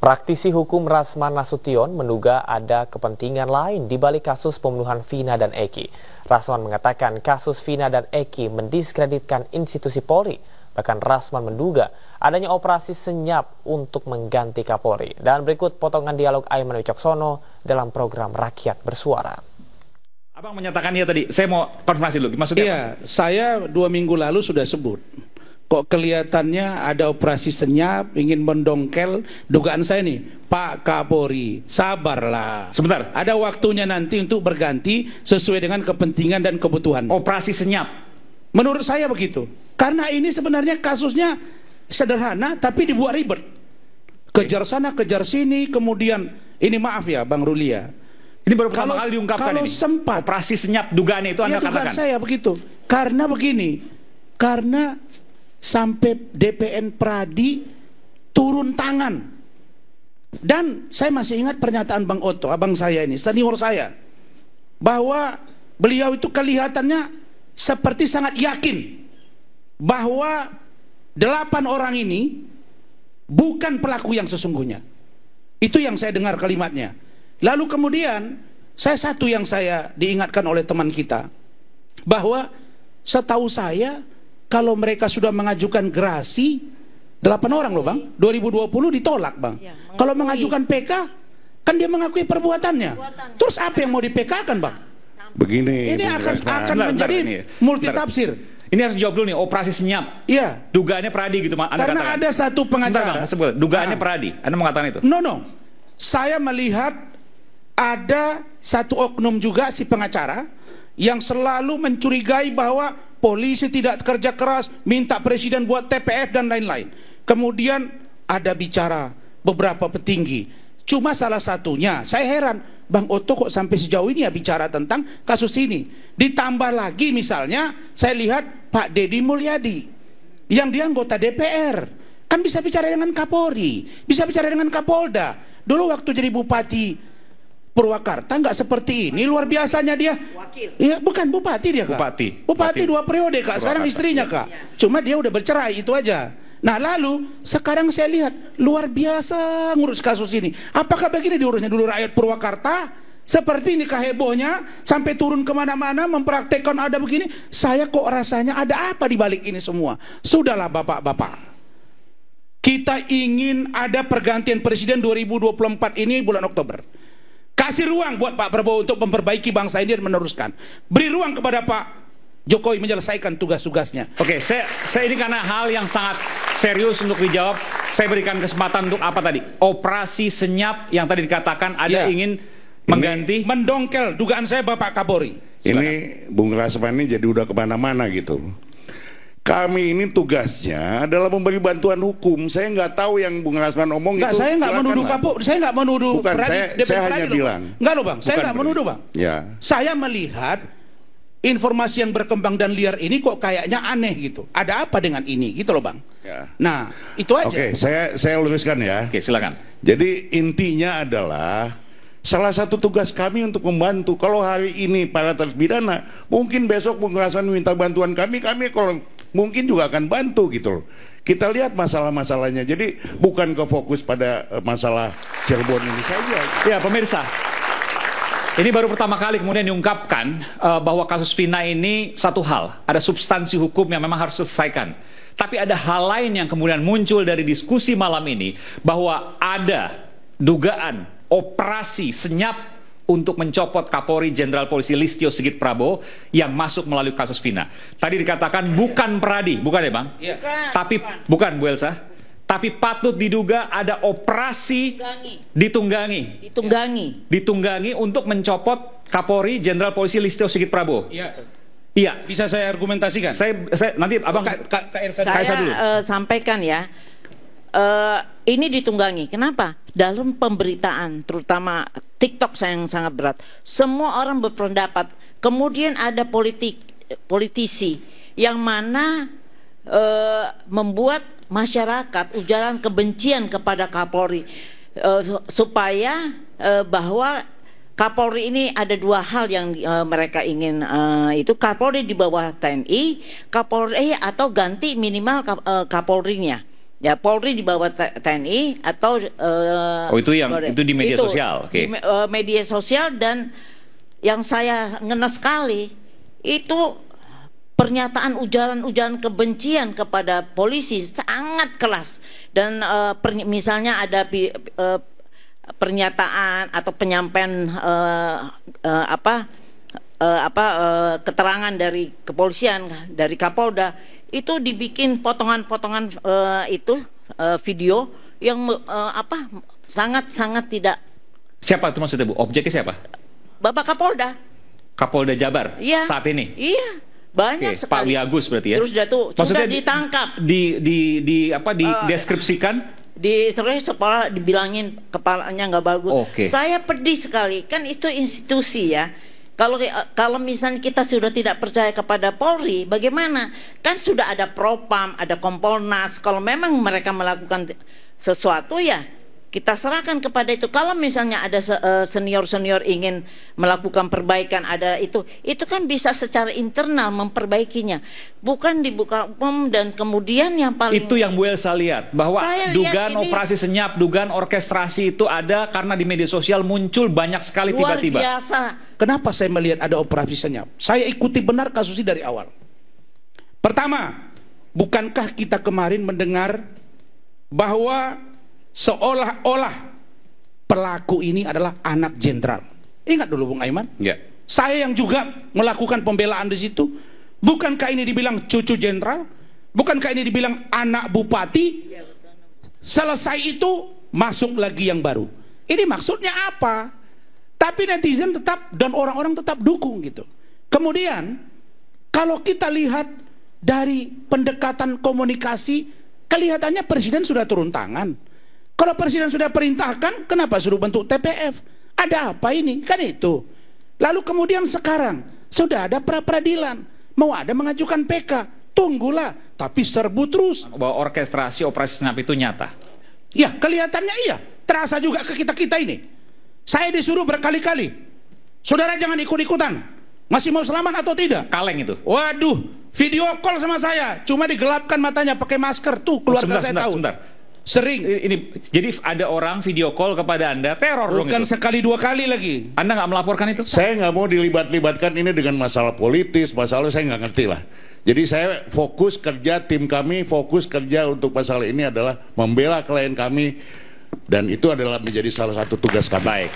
Praktisi hukum Rasman Nasution menduga ada kepentingan lain di balik kasus pembunuhan Vina dan Eki. Rasman mengatakan kasus Vina dan Eki mendiskreditkan institusi Polri. Bahkan Rasman menduga adanya operasi senyap untuk mengganti Kapolri. Dan berikut potongan dialog Aiman Wicaksono dalam program Rakyat Bersuara. Abang menyatakan ya tadi, saya mau konfirmasi dulu. Maksudnya iya, saya dua minggu lalu sudah sebut kok kelihatannya ada operasi senyap ingin mendongkel dugaan saya nih Pak Kapolri sabarlah sebentar ada waktunya nanti untuk berganti sesuai dengan kepentingan dan kebutuhan operasi senyap menurut saya begitu karena ini sebenarnya kasusnya sederhana tapi dibuat ribet kejar sana kejar sini kemudian ini maaf ya Bang Rulia ya. ini baru pertama kali diungkapkan kalau ini. sempat operasi senyap dugaan itu ya, Anda iya, katakan saya begitu karena begini karena sampai DPN Pradi turun tangan. Dan saya masih ingat pernyataan Bang Oto, abang saya ini, senior saya, bahwa beliau itu kelihatannya seperti sangat yakin bahwa delapan orang ini bukan pelaku yang sesungguhnya. Itu yang saya dengar kalimatnya. Lalu kemudian saya satu yang saya diingatkan oleh teman kita bahwa setahu saya kalau mereka sudah mengajukan gerasi, 8 orang loh bang, 2020 iya. ditolak bang. Iya, kalau mengajukan PK, kan dia mengakui perbuatannya. Terus apa yang mau di PK kan bang? Begini. Ini akan Rasna. akan nah, menjadi multitafsir. Ini harus jawab dulu nih, operasi senyap. Iya. Dugaannya Pradi gitu, Anda Karena katakan. ada satu pengacara. dugaannya nah. Pradi. Anda mengatakan itu? No, no. Saya melihat ada satu oknum juga si pengacara yang selalu mencurigai bahwa polisi tidak kerja keras, minta presiden buat TPF dan lain-lain. Kemudian ada bicara beberapa petinggi. Cuma salah satunya, saya heran, Bang Oto kok sampai sejauh ini ya bicara tentang kasus ini. Ditambah lagi misalnya, saya lihat Pak Dedi Mulyadi, yang dia anggota DPR. Kan bisa bicara dengan Kapolri, bisa bicara dengan Kapolda. Dulu waktu jadi bupati Purwakarta nggak seperti ini luar biasanya dia. Wakil. Ya, bukan bupati dia kak. Bupati. Bupati, bupati dua periode kak. Sekarang istrinya kak. Iya. Cuma dia udah bercerai itu aja. Nah lalu sekarang saya lihat luar biasa ngurus kasus ini. Apakah begini diurusnya dulu rakyat Purwakarta? Seperti ini hebohnya sampai turun kemana-mana mempraktekkan ada begini. Saya kok rasanya ada apa di balik ini semua? Sudahlah bapak-bapak. Kita ingin ada pergantian presiden 2024 ini bulan Oktober. Kasih ruang buat Pak Prabowo untuk memperbaiki bangsa ini dan meneruskan. Beri ruang kepada Pak Jokowi menyelesaikan tugas-tugasnya. Oke, saya, saya ini karena hal yang sangat serius untuk dijawab, saya berikan kesempatan untuk apa tadi? Operasi senyap yang tadi dikatakan ada ya. ingin mengganti. mendongkel dugaan saya Bapak Kapolri. Ini Bung Rasman ini jadi udah kemana-mana gitu. Kami ini tugasnya adalah memberi bantuan hukum. Saya nggak tahu yang Bung Rasman omong nggak, itu. Saya nggak menuduh kapok. Saya nggak menuduh. Bukan, perani, saya, DPR saya hanya lho, bilang. Nggak loh bang. Bukan saya nggak gitu. menuduh bang. Ya. Saya melihat informasi yang berkembang dan liar ini kok kayaknya aneh gitu. Ada apa dengan ini gitu loh bang? Ya. Nah itu aja. Oke, okay, saya saya luruskan ya. Oke, okay, silakan. Jadi intinya adalah salah satu tugas kami untuk membantu. Kalau hari ini para terpidana, mungkin besok penguasaan minta bantuan kami, kami kalau mungkin juga akan bantu gitu loh. Kita lihat masalah-masalahnya. Jadi bukan ke fokus pada eh, masalah Cirebon ini saja. Ya pemirsa, ini baru pertama kali kemudian diungkapkan uh, bahwa kasus Vina ini satu hal, ada substansi hukum yang memang harus selesaikan. Tapi ada hal lain yang kemudian muncul dari diskusi malam ini bahwa ada dugaan operasi senyap untuk mencopot Kapolri Jenderal Polisi Listio Sigit Prabowo yang masuk melalui kasus Vina. Tadi dikatakan bukan peradi, bukan ya Bang? Iya. Tapi bukan, bukan Bu Elsa. Tapi patut diduga ada operasi ditunggangi. Ditunggangi. Ditunggangi, iya. ditunggangi untuk mencopot Kapolri Jenderal Polisi Listio Sigit Prabowo. Iya. Iya. Bisa saya argumentasikan? Saya, saya nanti abang oh, ka, ka, ka, saya dulu. Uh, sampaikan ya. Uh, ini ditunggangi. Kenapa? Dalam pemberitaan, terutama TikTok saya yang sangat berat. Semua orang berpendapat. Kemudian ada politik politisi yang mana e, membuat masyarakat ujaran kebencian kepada Kapolri e, supaya e, bahwa Kapolri ini ada dua hal yang e, mereka ingin e, itu Kapolri di bawah TNI, Kapolri atau ganti minimal kap, nya Kapolrinya ya Polri di bawah TNI atau uh, oh itu yang Polri. itu di media itu, sosial okay. uh, eh, media sosial dan yang saya ngenes sekali itu pernyataan ujaran-ujaran kebencian kepada polisi sangat kelas dan uh, per, misalnya ada uh, pernyataan atau penyampaian uh, uh, apa uh, apa uh, keterangan dari kepolisian dari Kapolda itu dibikin potongan-potongan uh, itu uh, video yang uh, apa sangat-sangat tidak Siapa itu maksudnya Bu? Objeknya siapa? Bapak Kapolda. Kapolda Jabar iya. saat ini. Iya. Banyak Oke, sekali. Pak Wiagus berarti ya. Terus jatuh, maksudnya sudah ditangkap. Di di di apa di deskripsikan Di sebenarnya kepala dibilangin kepalanya nggak bagus. Okay. Saya pedih sekali. Kan itu institusi ya kalau eh, kalau misalnya kita sudah tidak percaya kepada Polri, bagaimana? Kan sudah ada Propam, ada Kompolnas. Kalau memang mereka melakukan sesuatu ya kita serahkan kepada itu. Kalau misalnya ada eh, senior-senior ingin melakukan perbaikan ada itu, itu kan bisa secara internal memperbaikinya, bukan dibuka umum dan kemudian yang paling Itu yang Bu Elsa lihat bahwa saya dugaan lihat ini, operasi senyap, dugaan orkestrasi itu ada karena di media sosial muncul banyak sekali tiba-tiba. biasa. Kenapa saya melihat ada operasi senyap? Saya ikuti benar kasus ini dari awal. Pertama, bukankah kita kemarin mendengar bahwa seolah-olah pelaku ini adalah anak jenderal. Ingat dulu Bung Aiman. Ya. Saya yang juga melakukan pembelaan di situ. Bukankah ini dibilang cucu jenderal? Bukankah ini dibilang anak bupati? Selesai itu masuk lagi yang baru. Ini maksudnya apa? Tapi netizen tetap dan orang-orang tetap dukung gitu. Kemudian kalau kita lihat dari pendekatan komunikasi, kelihatannya presiden sudah turun tangan kalau presiden sudah perintahkan, kenapa suruh bentuk TPF? Ada apa ini? Kan itu. Lalu kemudian sekarang sudah ada pra peradilan, mau ada mengajukan PK, tunggulah, tapi serbu terus. Bahwa orkestrasi operasi senap itu nyata. Ya, kelihatannya iya. Terasa juga ke kita-kita ini. Saya disuruh berkali-kali. Saudara jangan ikut-ikutan. Masih mau selamat atau tidak? Kaleng itu. Waduh, video call sama saya, cuma digelapkan matanya pakai masker tuh keluarga oh, sebentar, saya sebentar, tahu. Sebentar. Sering. Ini jadi ada orang video call kepada anda teror Bukan dong. Bukan sekali dua kali lagi. Anda nggak melaporkan itu? Saya nggak mau dilibat-libatkan ini dengan masalah politis, masalah saya nggak ngerti lah. Jadi saya fokus kerja tim kami fokus kerja untuk masalah ini adalah membela klien kami dan itu adalah menjadi salah satu tugas kami. Baik.